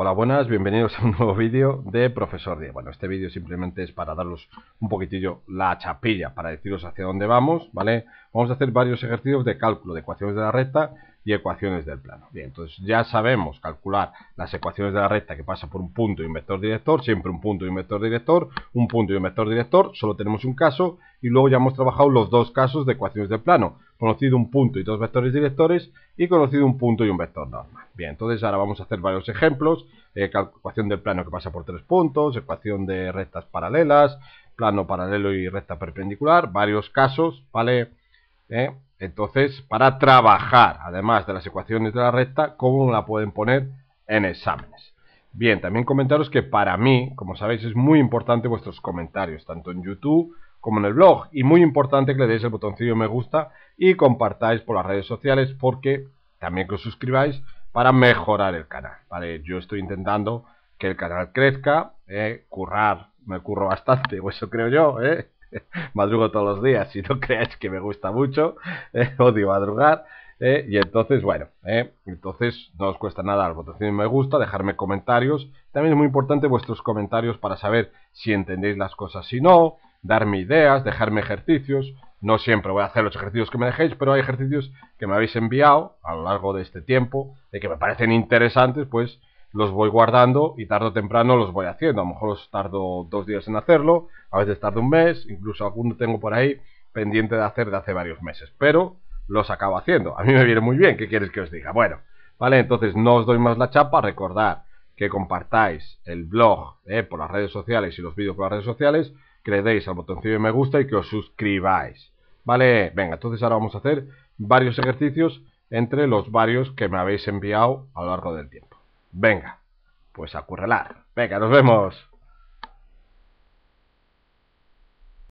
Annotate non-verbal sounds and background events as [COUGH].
Hola, buenas, bienvenidos a un nuevo vídeo de Profesor Diego. Bueno, este vídeo simplemente es para daros un poquitillo la chapilla, para deciros hacia dónde vamos, ¿vale? Vamos a hacer varios ejercicios de cálculo de ecuaciones de la recta y ecuaciones del plano. Bien, entonces ya sabemos calcular las ecuaciones de la recta que pasa por un punto y un vector director, siempre un punto y un vector director, un punto y un vector director, solo tenemos un caso y luego ya hemos trabajado los dos casos de ecuaciones del plano conocido un punto y dos vectores directores y conocido un punto y un vector normal. Bien, entonces ahora vamos a hacer varios ejemplos, ecuación eh, del plano que pasa por tres puntos, ecuación de rectas paralelas, plano paralelo y recta perpendicular, varios casos, ¿vale? Eh, entonces, para trabajar, además de las ecuaciones de la recta, cómo la pueden poner en exámenes. Bien, también comentaros que para mí, como sabéis, es muy importante vuestros comentarios, tanto en YouTube como en el blog. Y muy importante que le deis el botoncillo me gusta y compartáis por las redes sociales porque también que os suscribáis para mejorar el canal. ¿vale? Yo estoy intentando que el canal crezca, eh, currar, me curro bastante, o eso creo yo, ¿eh? [LAUGHS] madrugo todos los días, si no [LAUGHS] creáis que me gusta mucho, eh, [LAUGHS] odio madrugar. y entonces, bueno, entonces no os cuesta nada el de me gusta, dejarme comentarios. También es muy importante vuestros comentarios para saber si entendéis las cosas, si no, darme ideas, dejarme ejercicios. No siempre voy a hacer los ejercicios que me dejéis, pero hay ejercicios que me habéis enviado a lo largo de este tiempo, y que me parecen interesantes, pues los voy guardando y tarde o temprano los voy haciendo. A lo mejor os tardo dos días en hacerlo, a veces tardo un mes, incluso alguno tengo por ahí pendiente de hacer de hace varios meses, pero los acabo haciendo. A mí me viene muy bien, ¿qué quieres que os diga? Bueno, vale, entonces no os doy más la chapa, recordad que compartáis el blog eh, por las redes sociales y los vídeos por las redes sociales, que le deis al botoncillo de me gusta y que os suscribáis. Vale, venga, entonces ahora vamos a hacer varios ejercicios entre los varios que me habéis enviado a lo largo del tiempo. Venga, pues a currelar. Venga, nos vemos.